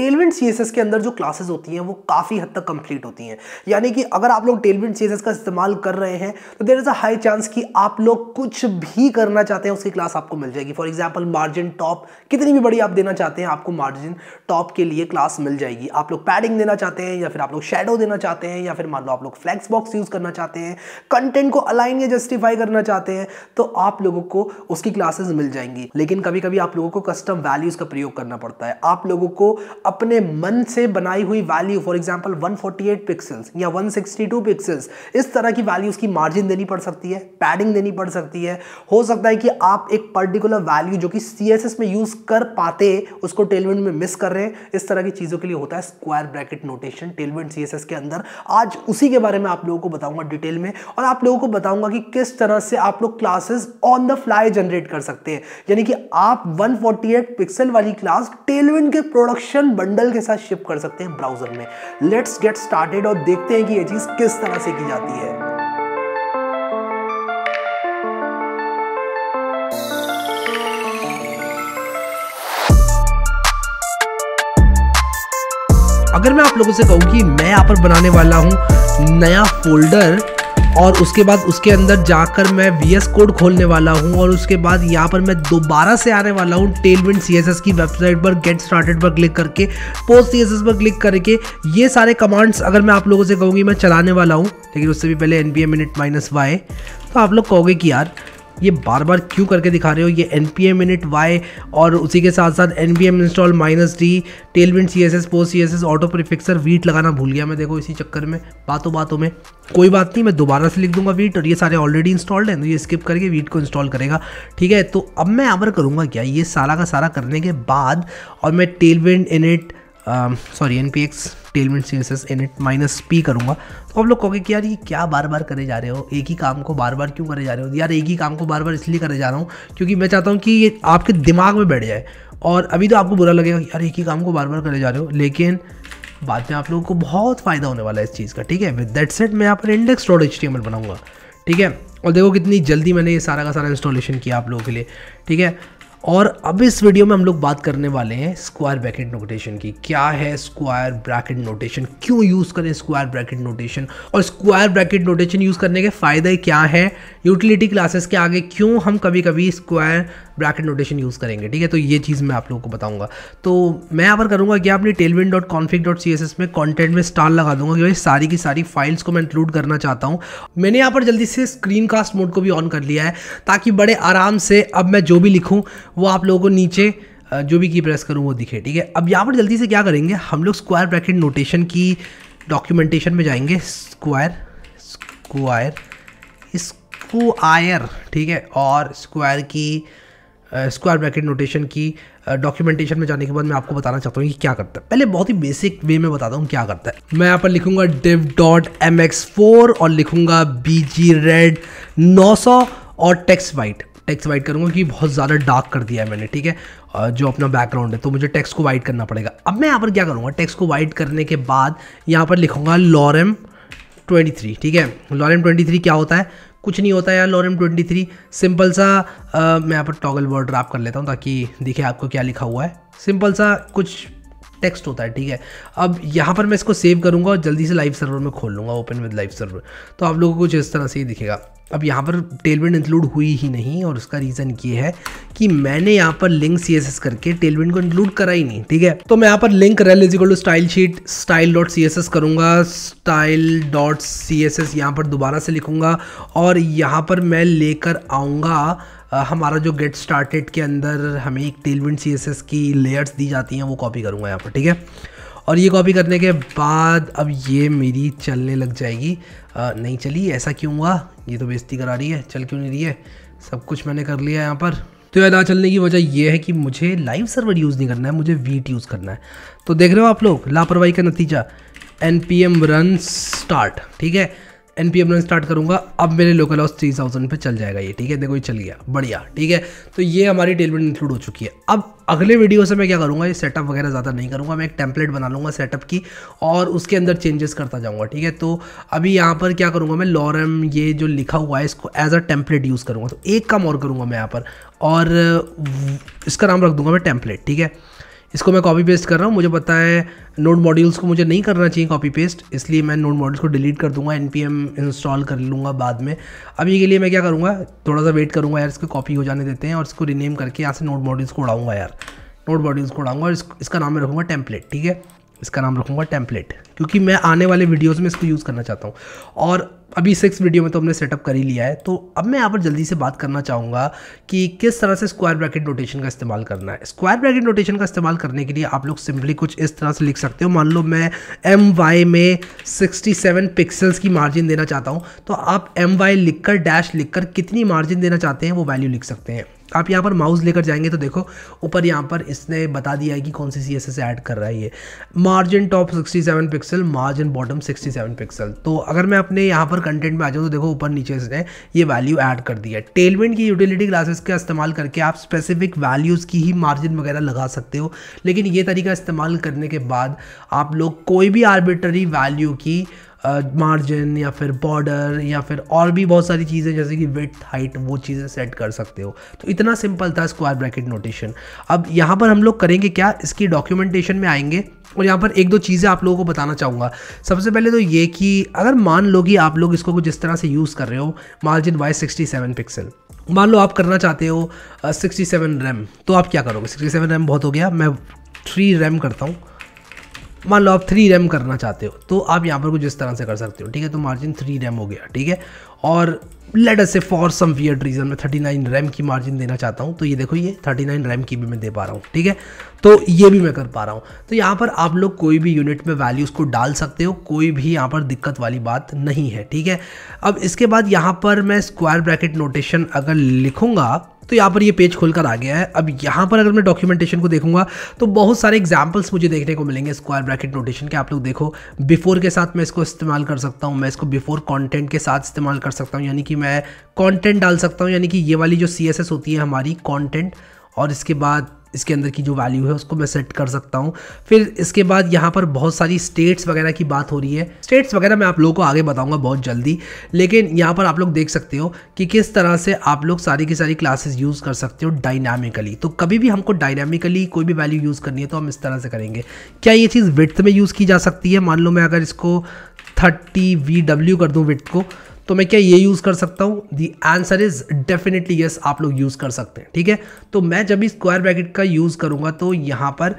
Tailwind C के अंदर जो क्लासेस होती हैं वो काफ़ी हद तक कंप्लीट होती हैं यानी कि अगर आप लोग टेलविंड सी का इस्तेमाल कर रहे हैं तो there is a high chance कि आप लोग कुछ भी करना चाहते हैं उसकी क्लास आपको मिल जाएगी फॉर एग्जाम्पल मार्जिन टॉप कितनी भी बड़ी आप देना चाहते हैं आपको मार्जिन टॉप के लिए क्लास मिल जाएगी आप लोग पैडिंग देना चाहते हैं या फिर आप लोग शेडो देना चाहते हैं या फिर मान लो आप लोग फ्लैक्स बॉक्स यूज़ करना चाहते हैं कंटेंट को अलाइन या जस्टिफाई करना चाहते हैं तो आप लोगों को उसकी क्लासेस मिल जाएंगी लेकिन कभी कभी आप लोगों को कस्टम वैल्यूज़ का प्रयोग करना पड़ता है आप लोगों को अपने मन से बनाई हुई वैल्यू फॉर एग्जाम्पल 148 पिक्सल्स या 162 पिक्सल्स इस तरह की वैल्यूज की मार्जिन देनी पड़ सकती है पैडिंग देनी पड़ सकती है हो सकता है कि आप एक पर्टिकुलर वैल्यू जो कि सी में यूज कर पाते उसको टेलविंड में मिस कर रहे हैं इस तरह की चीज़ों के लिए होता है square bracket notation Tailwind C के अंदर आज उसी के बारे में आप लोगों को बताऊंगा डिटेल में और आप लोगों को बताऊंगा कि किस तरह से आप लोग classes on the fly generate कर सकते हैं यानी कि आप 148 पिक्सल वाली क्लास टेलविंड के प्रोडक्शन बंडल के साथ शिप कर सकते हैं ब्राउजर में लेट्स गेट स्टार्टेड और देखते हैं कि ये चीज़ किस तरह से की जाती है अगर मैं आप लोगों से कहूं कि मैं यहां पर बनाने वाला हूं नया फोल्डर और उसके बाद उसके अंदर जाकर मैं वी कोड खोलने वाला हूँ और उसके बाद यहाँ पर मैं दोबारा से आने वाला हूँ टेलविंड सी की वेबसाइट पर गेट स्टार्टेड पर क्लिक करके पोस्ट सी पर क्लिक करके ये सारे कमांड्स अगर मैं आप लोगों से कहूँगी मैं चलाने वाला हूँ लेकिन उससे भी पहले N B minute minus Y तो आप लोग कहोगे कि यार ये बार बार क्यों करके दिखा रहे हो ये N P M init Y और उसी के साथ साथ N B M install minus D Tailwind C S S post C S S autoprefixer वीट लगाना भूल गया मैं देखो इसी चक्कर में बातों बातों में कोई बात नहीं मैं दोबारा से लिख दूंगा वीट और ये सारे ऑलरेडी इंस्टॉल्ड हैं तो ये स्किप करके वीट को इंस्टॉल करेगा ठीक है तो अब मैं यहाँ पर करूँगा क्या ये सारा का सारा करने के बाद और मैं Tailwind init sorry N P X टेलमेंट S N eight minus P करूँगा तो आप लोग कहोगे कि यार ये क्या बार बार करे जा रहे हो एक ही काम को बार बार क्यों करे जा रहे हो यार एक ही काम को बार बार इसलिए करे जा रहा हूँ क्योंकि मैं चाहता हूँ कि ये आपके दिमाग में बैठ जाए और अभी तो आपको बुरा लगेगा यार एक ही काम को बार बार करे जा रहे हो लेकिन बाद में आप लोगों को बहुत फ़ायदा होने वाला है इस चीज़ का ठीक है विद दैट सेट मैं यहाँ पर इंडेक्स डॉट एच बनाऊँगा ठीक है और देखो कितनी जल्दी मैंने ये सारा का सारा इंस्टॉलेशन किया आप लोगों के लिए ठीक है और अब इस वीडियो में हम लोग बात करने वाले हैं स्क्वायर ब्रैकेट नोटेशन की क्या है स्क्वायर ब्रैकेट नोटेशन क्यों यूज़ करें स्क्वायर ब्रैकेट नोटेशन और स्क्वायर ब्रैकेट नोटेशन यूज़ करने के फ़ायदे क्या हैं यूटिलिटी क्लासेस के आगे क्यों हम कभी कभी स्क्वायर ब्रैकेट नोटेशन यूज़ करेंगे ठीक है तो ये चीज़ मैं आप लोगों को बताऊंगा तो मैं यहाँ पर करूँगा कि आपने Tailwind dot config dot C S S में कॉन्टेंट में स्टार लगा दूंगा कि भाई सारी की सारी फाइल्स को मैं इंक्लूड करना चाहता हूँ मैंने यहाँ पर जल्दी से स्क्रीन कास्ट मोड को भी ऑन कर लिया है ताकि बड़े आराम से अब मैं जो भी लिखूँ वो आप लोगों को नीचे जो भी की प्रेस करूँ वो दिखे ठीक है अब यहाँ पर जल्दी से क्या करेंगे हम लोग स्क्वायर ब्रैकेट नोटेशन की डॉक्यूमेंटेशन में जाएंगे स्क्वायर स्क्वायर स्क्वायर ठीक है और स्क्वायर की स्क्वायर ब्रैकेट नोटेशन की डॉक्यूमेंटेशन uh, में जाने के बाद मैं आपको बताना चाहता हूँ कि क्या करता है पहले बहुत ही बेसिक वे में बताता हूँ क्या करता है मैं यहाँ पर लिखूंगा div dot M X four और लिखूंगा बी जी रेड नौ सौ और टेक्स वाइट टेक्स्ट वाइट करूँगा कि बहुत ज़्यादा डार्क कर दिया है मैंने ठीक है जो अपना बैकग्राउंड है तो मुझे टेक्स्ट को वाइट करना पड़ेगा अब मैं यहाँ पर क्या करूँगा टेक्स को वाइट करने के बाद यहाँ पर लिखूँगा लॉरम 23 ठीक है लॉरम 23 क्या होता है कुछ नहीं होता यार लॉरम 23 सिंपल सा आ, मैं यहाँ पर टॉगल वर्ड ड्राप कर लेता हूँ ताकि दिखे आपको क्या लिखा हुआ है सिंपल सा कुछ टेक्स्ट होता है ठीक है अब यहाँ पर मैं इसको सेव करूँगा और जल्दी से लाइव सर्वर में खोल लूँगा ओपन विद लाइव सर्वर तो आप लोगों को कुछ इस तरह से ही दिखेगा अब यहाँ पर टेलविंड इंक्लूड हुई ही नहीं और उसका रीज़न ये है कि मैंने यहाँ पर लिंक सी एस एस करके टेलविंड को इंक्लूड करा ही नहीं ठीक है तो मैं यहाँ पर link rel equal to stylesheet style dot C S S करूँगा style dot C S S यहाँ पर दोबारा से लिखूँगा और यहाँ पर मैं लेकर आऊँगा हमारा जो गेट स्टार्टेड के अंदर हमें एक टेलविंड सी की लेयर्स दी जाती हैं वो कॉपी करूँगा यहाँ पर ठीक है और ये कॉपी करने के बाद अब ये मेरी चलने लग जाएगी आ, नहीं चली ऐसा क्यों हुआ ये तो बेजती करा रही है चल क्यों नहीं रही है सब कुछ मैंने कर लिया यहाँ पर तो यह ना चलने की वजह यह है कि मुझे लाइव सर्वर यूज़ नहीं करना है मुझे वीट यूज़ करना है तो देख रहे हो आप लोग लापरवाही का नतीजा N P M run start ठीक है एन पी एम स्टार्ट करूँगा अब मेरे लोकल हाउस थ्री थाउजेंड पर चल जाएगा ये ठीक है देखो ये चल गया बढ़िया ठीक है तो ये हमारी टेलमेंट इंक्लूड हो चुकी है अब अगले वीडियो से मैं क्या करूँगा ये सेटअप वगैरह ज़्यादा नहीं करूँगा मैं एक टेम्पलेट बना लूँगा सेटअप की और उसके अंदर चेंजेस करता जाऊँगा ठीक है तो अभी यहाँ पर क्या करूँगा मैं लॉरम ये जो लिखा हुआ है इसको एज अ टेम्पलेट यूज़ करूँगा तो एक काम और करूँगा मैं यहाँ पर और इसका नाम रख दूँगा मैं टेम्पलेट ठीक है इसको मैं कॉपी पेस्ट कर रहा हूँ मुझे पता है नोड मॉड्यूल्स को मुझे नहीं करना चाहिए कॉपी पेस्ट इसलिए मैं नोड मॉड्यूल्स को डिलीट कर दूंगा एन इंस्टॉल कर लूँगा बाद में अभी के लिए मैं क्या करूँगा थोड़ा सा वेट करूँगा यार इसको कॉपी हो जाने देते हैं और इसको रिनेम करके यहाँ से नोड मॉड्यूल्स को उड़ाऊँगा यार नोड मॉड्यूल्स को उड़ाऊँगा और इसका नाम मैं रखूँगा टेम्पलेट ठीक है इसका नाम रखूँगा टेम्पलेट क्योंकि मैं आने वाले वीडियोस में इसको यूज़ करना चाहता हूँ और अभी सिक्स वीडियो में तो हमने सेटअप कर ही लिया है तो अब मैं यहाँ पर जल्दी से बात करना चाहूँगा कि किस तरह से स्क्वायर ब्रैकेट नोटेशन का इस्तेमाल करना है स्क्वायर ब्रैकेट नोटेशन का इस्तेमाल करने के लिए आप लोग सिंपली कुछ इस तरह से लिख सकते हो मान लो मैं एम वाई में सेवन पिक्सल्स की मार्जिन देना चाहता हूँ तो आप एम वाई लिख कर डैश लिख कर कितनी मार्जिन देना चाहते हैं वो वैल्यू लिख सकते हैं आप यहाँ पर माउस लेकर जाएंगे तो देखो ऊपर यहाँ पर इसने बता दिया है कि कौन सी सी एस एस ऐड कर रहा है ये margin top 67 pixel margin bottom 67 pixel तो अगर मैं अपने यहाँ पर कंटेंट में आ जाऊँ तो देखो ऊपर नीचे इसने ये वैल्यू ऐड कर दी है टेलमेंट की यूटिलिटी क्लासेस का इस्तेमाल करके आप स्पेसिफिक वैल्यूज़ की ही मार्जिन वगैरह लगा सकते हो लेकिन ये तरीका इस्तेमाल करने के बाद आप लोग कोई भी आर्बिट्री वैल्यू की मार्जिन या फिर बॉर्डर या फिर और भी बहुत सारी चीज़ें जैसे कि विथ हाइट वो चीज़ें सेट कर सकते हो तो इतना सिंपल था स्क्वायर ब्रैकेट नोटेशन अब यहाँ पर हम लोग करेंगे क्या इसकी डॉक्यूमेंटेशन में आएंगे और यहाँ पर एक दो चीज़ें आप लोगों को बताना चाहूँगा सबसे पहले तो ये कि अगर मान लो कि आप लोग इसको कुछ तरह से यूज़ कर रहे हो margin Y sixty seven pixel मान लो आप करना चाहते हो सिक्सटी सेवन रैम तो आप क्या करोगे सिक्सटी सेवन रैम बहुत हो गया मैं थ्री रैम करता हूँ मान लो आप थ्री रैम करना चाहते हो तो आप यहाँ पर कुछ इस तरह से कर सकते हो ठीक है तो मार्जिन थ्री रैम हो गया ठीक है और let's say for some weird reason मैं नाइन रैम की मार्जिन देना चाहता हूँ तो ये देखो ये थर्टी नाइन रैम की भी मैं दे पा रहा हूँ ठीक है तो ये भी मैं कर पा रहा हूँ तो यहाँ पर आप लोग कोई भी यूनिट में वैल्यूज़ को डाल सकते हो कोई भी यहाँ पर दिक्कत वाली बात नहीं है ठीक है अब इसके बाद यहाँ पर मैं स्क्वायर ब्रैकेट नोटेशन अगर लिखूँगा तो यहाँ पर ये पेज खुलकर आ गया है अब यहाँ पर अगर मैं डॉक्यूमेंटेशन को देखूंगा तो बहुत सारे एग्जाम्पल्स मुझे देखने को मिलेंगे स्क्वायर ब्रैकेट नोटेशन के आप लोग देखो बिफोर के साथ मैं इसको इस्तेमाल कर सकता हूँ मैं इसको बिफोर कॉन्टेंट के साथ इस्तेमाल कर सकता हूँ यानी कि मैं कॉन्टेंट डाल सकता हूँ यानी कि ये वाली जो सी होती है हमारी कॉन्टेंट और इसके बाद इसके अंदर की जो वैल्यू है उसको मैं सेट कर सकता हूँ फिर इसके बाद यहाँ पर बहुत सारी स्टेट्स वगैरह की बात हो रही है स्टेट्स वगैरह मैं आप लोगों को आगे बताऊँगा बहुत जल्दी लेकिन यहाँ पर आप लोग देख सकते हो कि किस तरह से आप लोग सारी की सारी क्लासेस यूज़ कर सकते हो डायनामिकली तो कभी भी हमको डायनामिकली कोई भी वैल्यू यूज़ करनी है तो हम इस तरह से करेंगे क्या ये चीज़ विथ में यूज़ की जा सकती है मान लो मैं अगर इसको थर्टी वी डब्ल्यू कर दूँ विथ को तो मैं क्या ये यूज़ कर सकता हूँ the answer is definitely yes आप लोग यूज़ कर सकते हैं ठीक है तो मैं जब भी स्क्वायर ब्रैकेट का यूज़ करूँगा तो यहाँ पर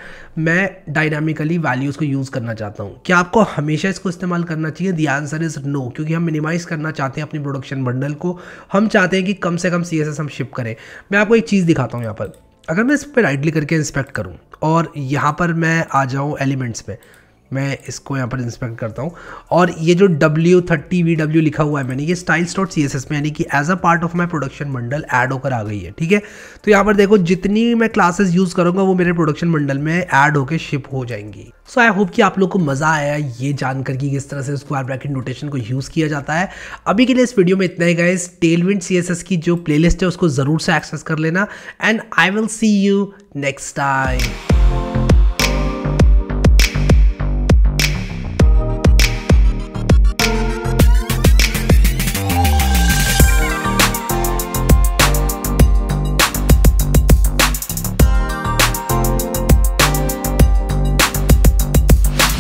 मैं डायनामिकली वैल्यूज़ को यूज़ करना चाहता हूँ क्या आपको हमेशा इसको इस्तेमाल करना चाहिए दी आंसर इज़ नो क्योंकि हम मिनिमाइज़ करना चाहते हैं अपनी प्रोडक्शन बंडल को हम चाहते हैं कि कम से कम सी हम शिप करें मैं आपको एक चीज़ दिखाता हूँ यहाँ पर अगर मैं इस पर राइट क्लिक करके इंस्पेक्ट करूँ और यहाँ पर मैं आ जाऊँ एलिमेंट्स पे मैं इसको यहाँ पर इंस्पेक्ट करता हूँ और ये जो डब्ल्यू थर्टी वी डब्ल्यू लिखा हुआ है मैंने ये styles dot C S S में यानी कि as a part of my production bundle add होकर आ गई है ठीक है तो यहाँ पर देखो जितनी मैं क्लासेस यूज़ करूँगा वो मेरे प्रोडक्शन मंडल में ऐड होकर शिप हो जाएंगी सो आई होप कि आप लोग को मज़ा आया ये जानकर कि किस तरह से स्क्वायर ब्रैकेट नोटेशन को यूज़ किया जाता है अभी के लिए इस वीडियो में इतना ही गाइस टेलविंड एस की जो प्लेलिस्ट है उसको ज़रूर से एक्सेस कर लेना and I will see you next time